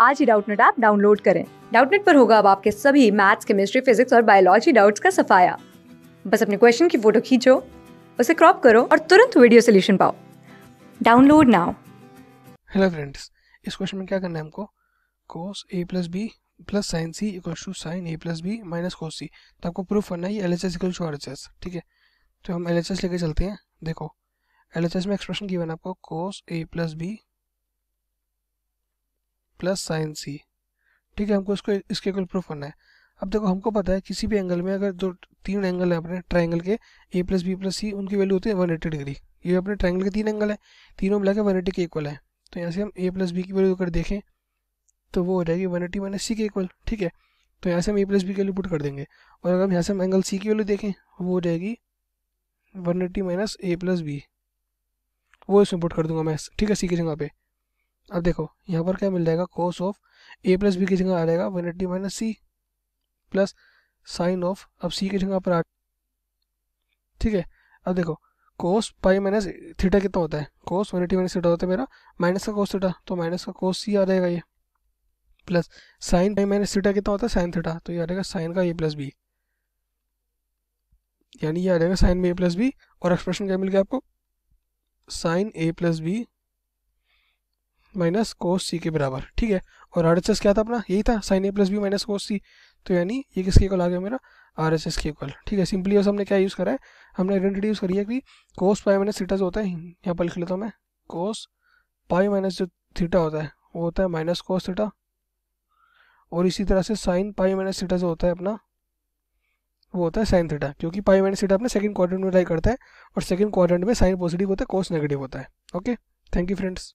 आज ही Doubtnut app download करें डाउटनेट पर होगा अब आपके सभी मैथ्स केमिस्ट्री फिजिक्स और बायोलॉजी डाउट्स का सफाया बस अपने क्वेश्चन की फोटो खींचो उसे क्रॉप करो और तुरंत वीडियो सोल्यूशन पाओ डाउनलोड नाउ हेलो फ्रेंड्स इस क्वेश्चन में क्या करना है हमको cos A plus B plus sine C equal to sine A plus B minus cos C तो आपको प्रूफ करना है L H S equal to R H S ठीक है तो हम एल एच एस लेके चलते हैं देखो एल एच एस में एक्सप्रेशन की बना आपको cos A plus B plus sine C ठीक है हमको इसको इसके कुल प्रूफ करना है अब देखो हमको पता है किसी भी एंगल में अगर दो तीन एंगल है अपने ट्राइंगल के A plus B plus C उनकी वैल्यू होती है वन एट्टी डिग्री ये अपने ट्राइंगल के तीन एंगल है तीनों मिला के वन एट्टी के इक्वल है तो यहाँ से हम ए प्लस बी की वैल्यू अगर देखें तो वो हो जाएगी वन एट्टी माइनस सी के इक्वल ठीक है तो यहाँ से हम ए प्लस बी की वैल्यू पुट कर देंगे और अगर हम यहाँ से हम एंगल सी की वैल्यू देखें वो हो जाएगी one eighty minus A plus B वो इसमें पुट कर दूंगा मैं ठीक है सी की जगह पर अब देखो यहाँ पर क्या मिल जाएगा cos of A plus B की जगह आ जाएगा one eighty minus C plus sine of अब सी की जगह पर आ ठीक है अब देखो कोस पाई माइनस थीटा कितना होता है cos one eighty minus theta होता है मेरा माइनस का कोस थीटा तो माइनस का कोस सी आ जाएगा ये plus sine pi minus theta कितना होता है साइन थीटा तो ये आ जाएगा साइन का ए प्लस बी यानी ये आ जाएगा साइन में ए प्लस बी और एक्सप्रेशन क्या मिल गया आपको sine A plus B minus cos C के बराबर ठीक है और आर एस क्या था अपना यही था sine A plus B minus cos C तो यानी ये किसके इक्वल आ गया मेरा आर एस एस के इक्वल ठीक है सिंपली बस हमने क्या यूज़ करा है हमने आइडेंटिटी यूज़ करी है कि कोस पाई माइनस थीटा जो होता है यहाँ पर लिख लेता हूँ मैं कोस पाई माइनस जो थीटा होता है वो होता है माइनस कोस थीटा और इसी तरह से साइन पाई माइनस थीटा जो होता है अपना वो होता है साइन थीटा क्योंकि पाई माइनस थीटा अपने सेकंड क्वाड्रेंट में लाई करता है और सेकंड क्वाड्रेंट में साइन पॉजिटिव होता है कोस नेगेटिव होता है ओके थैंक यू फ्रेंड्स